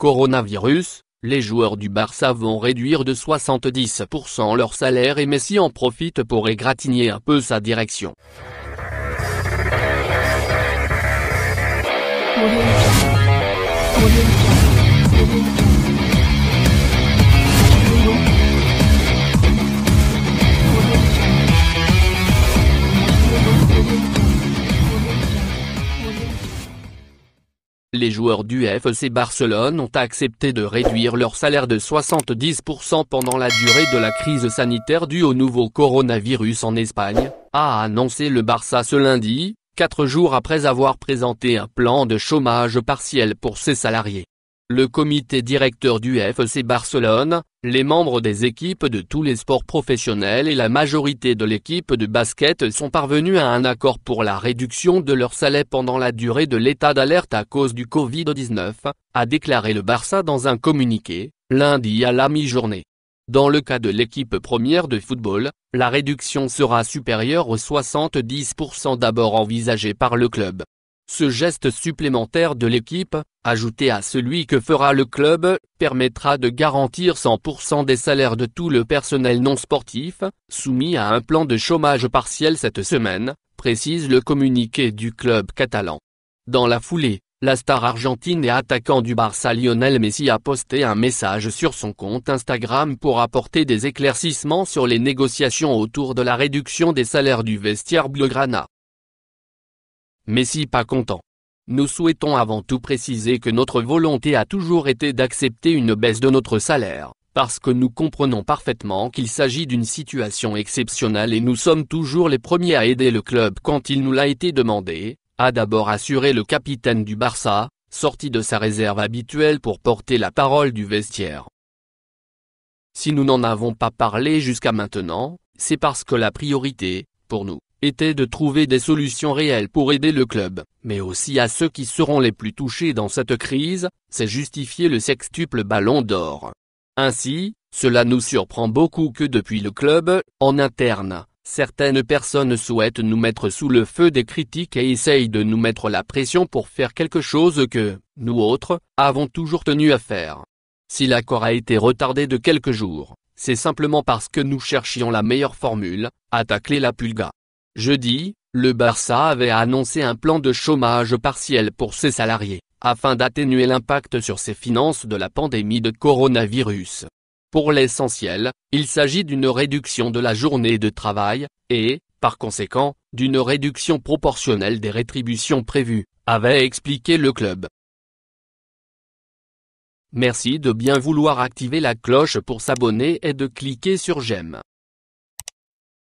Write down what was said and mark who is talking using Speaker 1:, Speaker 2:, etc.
Speaker 1: Coronavirus, les joueurs du Barça vont réduire de 70% leur salaire et Messi en profite pour égratigner un peu sa direction. les joueurs du FC Barcelone ont accepté de réduire leur salaire de 70% pendant la durée de la crise sanitaire due au nouveau coronavirus en Espagne, a annoncé le Barça ce lundi, quatre jours après avoir présenté un plan de chômage partiel pour ses salariés le comité directeur du FC e Barcelone, les membres des équipes de tous les sports professionnels et la majorité de l'équipe de basket sont parvenus à un accord pour la réduction de leur salaire pendant la durée de l'état d'alerte à cause du Covid-19, a déclaré le Barça dans un communiqué, lundi à la mi-journée. Dans le cas de l'équipe première de football, la réduction sera supérieure aux 70% d'abord envisagés par le club. Ce geste supplémentaire de l'équipe, ajouté à celui que fera le club, permettra de garantir 100% des salaires de tout le personnel non sportif, soumis à un plan de chômage partiel cette semaine, précise le communiqué du club catalan. Dans la foulée, la star argentine et attaquant du Barça Lionel Messi a posté un message sur son compte Instagram pour apporter des éclaircissements sur les négociations autour de la réduction des salaires du vestiaire Blaugrana mais si pas content. Nous souhaitons avant tout préciser que notre volonté a toujours été d'accepter une baisse de notre salaire, parce que nous comprenons parfaitement qu'il s'agit d'une situation exceptionnelle et nous sommes toujours les premiers à aider le club quand il nous l'a été demandé, a d'abord assuré le capitaine du Barça, sorti de sa réserve habituelle pour porter la parole du vestiaire. Si nous n'en avons pas parlé jusqu'à maintenant, c'est parce que la priorité, pour nous, était de trouver des solutions réelles pour aider le club, mais aussi à ceux qui seront les plus touchés dans cette crise, c'est justifier le sextuple ballon d'or. Ainsi, cela nous surprend beaucoup que depuis le club, en interne, certaines personnes souhaitent nous mettre sous le feu des critiques et essayent de nous mettre la pression pour faire quelque chose que, nous autres, avons toujours tenu à faire. Si l'accord a été retardé de quelques jours, c'est simplement parce que nous cherchions la meilleure formule, à la pulga. Jeudi, le Barça avait annoncé un plan de chômage partiel pour ses salariés, afin d'atténuer l'impact sur ses finances de la pandémie de coronavirus. Pour l'essentiel, il s'agit d'une réduction de la journée de travail, et, par conséquent, d'une réduction proportionnelle des rétributions prévues, avait expliqué le club. Merci de bien vouloir activer la cloche pour s'abonner et de cliquer sur j'aime.